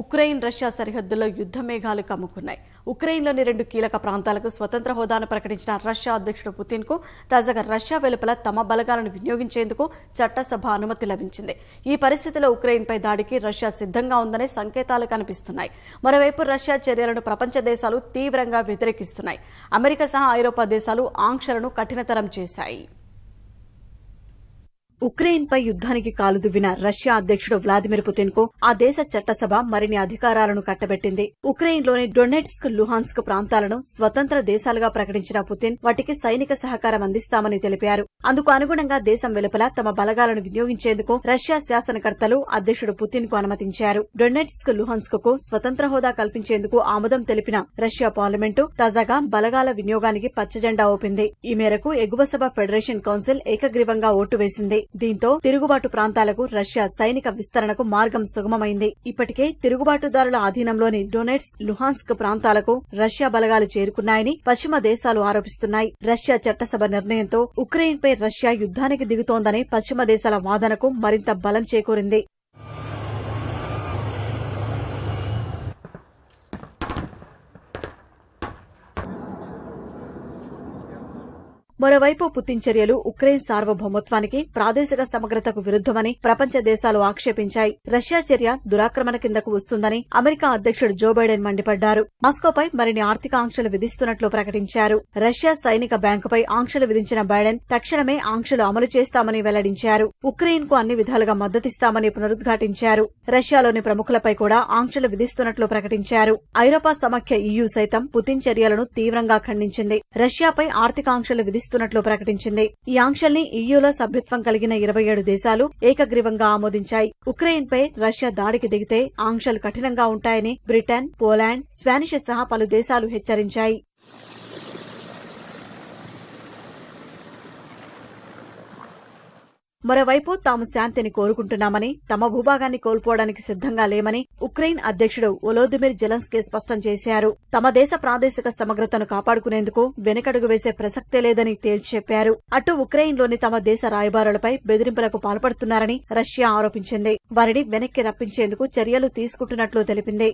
Ukraine Russia సరిహద్దుల్లో యుద్ధ మేఘాలు కమ్ముకున్నాయి ఉక్రెయిన్లోని రెండు కీలక ప్రాంతాలకు స్వతంత్ర హోదాను ప్రకటించిన రష్యా అధ్యక్షుడు పుతిన్కు తాజాగా రష్యా వెలుపల తమ బలగాలను వినియోగించేందుకు చట్టసభ అనుమతి లభించింది ఈ పరిస్థితిలో ఉక్రెయిన్పై దాడికి రష్యా సిద్ధంగా ఉందనే సంకేతాలు కనిపిస్తున్నాయి మరోవైపు రష్యా చర్యలను ప్రపంచ దేశాలు తీవ్రంగా వ్యతిరేకిస్తున్నాయి అమెరికా సహా ఐరోపా దేశాలు ఆంక్షలను కఠినతరం చేశాయి ఉక్రెయిన్ పై యుద్ధానికి కాలుదువ్విన రష్యా అధ్యక్షుడు వ్లాదిమిర్ పుతిన్ కు ఆ దేశ చట్టసభ మరిన్ని అధికారాలను కట్టబెట్టింది ఉక్రెయిన్లోని డొనెట్స్క్ లుహాన్స్క్ ప్రాంతాలను స్వతంత్ర దేశాలుగా ప్రకటించిన పుతిన్ వాటికి సైనిక సహకారం అందిస్తామని తెలిపారు అందుకు అనుగుణంగా దేశం వెలుపల తమ బలగాలను వినియోగించేందుకు రష్యా శాసనకర్తలు అధ్యక్షుడు పుతిన్ కు అనుమతించారు డొనెట్స్క్ లుహాన్స్క్ కు స్వతంత్ర హోదా కల్పించేందుకు ఆమోదం తెలిపిన రష్యా పార్లమెంటు తాజాగా బలగాల వినియోగానికి పచ్చజెండా ఓపింది ఈ మేరకు ఎగువ సభ ఫెడరేషన్ కౌన్సిల్ ఏకగ్రీవంగా ఓటు వేసింది దీంతో తిరుగుబాటు ప్రాంతాలకు రష్యా సైనిక విస్తరణకు మార్గం సుగమమైంది ఇప్పటికే తిరుగుబాటుదారుల ఆధీనంలోని డొనెట్స్ లుహాన్స్క్ ప్రాంతాలకు రష్యా బలగాలు చేరుకున్నాయని పశ్చిమ దేశాలు ఆరోపిస్తున్నాయి రష్యా చట్టసభ నిర్ణయంతో ఉక్రెయిన్పై రష్యా యుద్ధానికి దిగుతోందని పశ్చిమ దేశాల వాదనకు మరింత బలం చేకూరింది మరోవైపు పుతిన్ చర్యలు ఉక్రెయిన్ సార్వభౌమత్వానికి ప్రాదేశిక సమగ్రతకు విరుద్దమని ప్రపంచ దేశాలు ఆక్షేపించాయి రష్యా చర్య దురాక్రమణ కిందకు వస్తుందని అమెరికా అధ్యక్షుడు జో బైడెన్ మండిపడ్డారు మాస్కోపై మరిన్ని ఆర్థిక ఆంక్షలు విధిస్తున్నట్లు ప్రకటించారు రష్యా సైనిక బ్యాంకుపై ఆంక్షలు విధించిన బైడెన్ తక్షణమే ఆంక్షలు అమలు చేస్తామని వెల్లడించారు ఉక్రెయిన్ కు అన్ని విధాలుగా మద్దతిస్తామని పునరుద్ఘాటించారు రష్యాలోని ప్రముఖులపై కూడా ఆంక్షలు విధిస్తున్నట్లు ప్రకటించారు ఐరోపా సమాఖ్య ఈయూ సైతం పుతిన్ చర్యలను తీవ్రంగా ఖండించింది రష్యాపై ఆర్థిక ఆంక్షలు విధిస్తున్నారు ఇస్తున్నట్లు ప్రకటించింది ఈ ఆంక్షల్ని ఈయూలో సభ్యత్వం కలిగిన ఇరవై ఏడు దేశాలు ఏకగ్రీవంగా ఆమోదించాయి ఉక్రెయిన్ పై రష్యా దాడికి దిగితే ఆంక్షలు కఠినంగా ఉంటాయని బ్రిటన్ పోలాండ్ స్పానిష్ సహా పలు దేశాలు హెచ్చరించాయి మరోవైపు తాము శాంతిని కోరుకుంటున్నామని తమ భూభాగాన్ని కోల్పోవడానికి సిద్ధంగా లేమని ఉక్రెయిన్ అధ్యక్షుడు ఒలోదిమిర్ జెలన్స్కీ స్పష్టం చేశారు తమ దేశ ప్రాదేశిక సమగ్రతను కాపాడుకునేందుకు వెనకడుగు వేసే ప్రసక్తే లేదని తేల్చి చెప్పారు అటు ఉక్రెయిన్లోని తమ దేశ రాయబారులపై బెదిరింపులకు పాల్పడుతున్నారని రష్యా ఆరోపించింది వారిని వెనక్కి రప్పించేందుకు చర్యలు తీసుకుంటున్నట్లు తెలిపింది